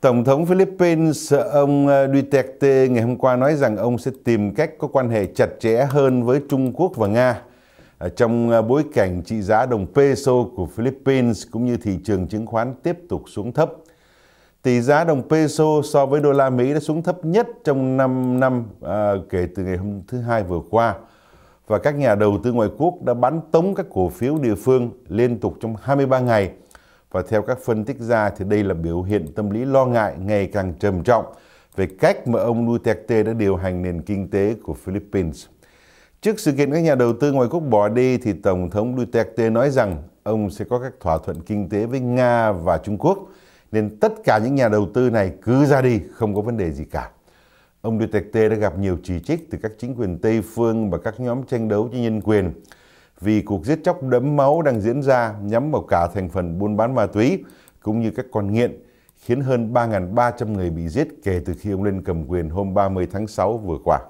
Tổng thống Philippines ông ờ, Duterte ngày hôm qua nói rằng ông sẽ tìm cách có quan hệ chặt chẽ hơn với Trung Quốc và Nga trong ờ, bối cảnh trị giá đồng peso của Philippines cũng như thị trường chứng khoán tiếp tục xuống thấp. Tỷ giá đồng peso so với đô la Mỹ đã xuống thấp nhất trong 5 năm à, kể từ ngày hôm thứ Hai vừa qua. Và các nhà đầu tư ngoại quốc đã bán tống các cổ phiếu địa phương liên tục trong 23 ngày – và theo các phân tích gia thì đây là biểu hiện tâm lý lo ngại ngày càng trầm trọng về cách mà ông Duterte đã điều hành nền kinh tế của Philippines. Trước sự kiện các nhà đầu tư ngoài quốc bỏ đi thì Tổng thống Duterte nói rằng ông sẽ có các thỏa thuận kinh tế với Nga và Trung Quốc nên tất cả những nhà đầu tư này cứ ra đi không có vấn đề gì cả. Ông Duterte đã gặp nhiều chỉ trích từ các chính quyền Tây phương và các nhóm tranh đấu cho nhân quyền vì cuộc giết chóc đẫm máu đang diễn ra nhắm vào cả thành phần buôn bán ma túy cũng như các con nghiện, khiến hơn 3.300 người bị giết kể từ khi ông lên cầm quyền hôm 30 tháng 6 vừa qua.